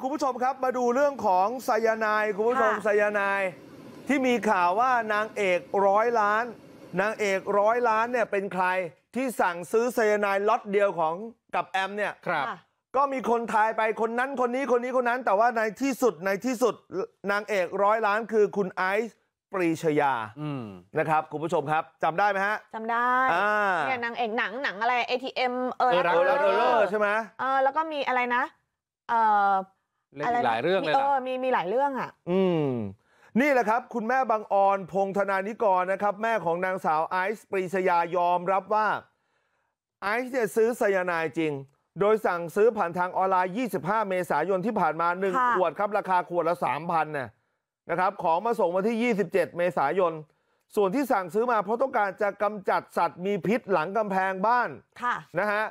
คุณผู้ชมครับมาดูเรื่องของสายนาย คุณผู้ชมสายนายที่มีข่าวว่านางเอกร้อยล้านนางเอกร้อยล้านเนี่ยเป็นใครที่สั่งซื้อสายนายล็อตเดียวของกับแอมเนี่ยครับ ก็มีคนทายไปคนนั้นคนนี้คนนี้คนนั้นแต่ว่าในที่สุดในที่สุด นางเอกร้อยล้านคือคุณไอซ์ปรีชยานะครับ คุณผู้ชมครับจำได้ไหมฮะจำได้เนี่ยนางเอกหนังหนังอะไร ATM เออรักเออร์ใช่ไหมเออแล้วก็มีอะไรนะหลายเรื่องเลยมีมีหลายเรื่องอ่ะนี่แหละครับ คุณแม่บางออนพงธนานิกรนะครับแม่ของนางสาวไอซ์ปรีชยายอมรับว่าไอซ์เนี่ยซื้อสายนายจริง โดยสั่งซื้อผ่านทางออนไลน์ 25 เมษายนที่ผ่านมา 1ขวดครับราคาขวดละ 3,000นะนะครับ ของมาส่งมาที่ 27 เมษายนส่วนที่สั่งซื้อมา เพราะต้องการจะกำจัดสัตว์มีพิษหลังกำแพงบ้านนะฮะ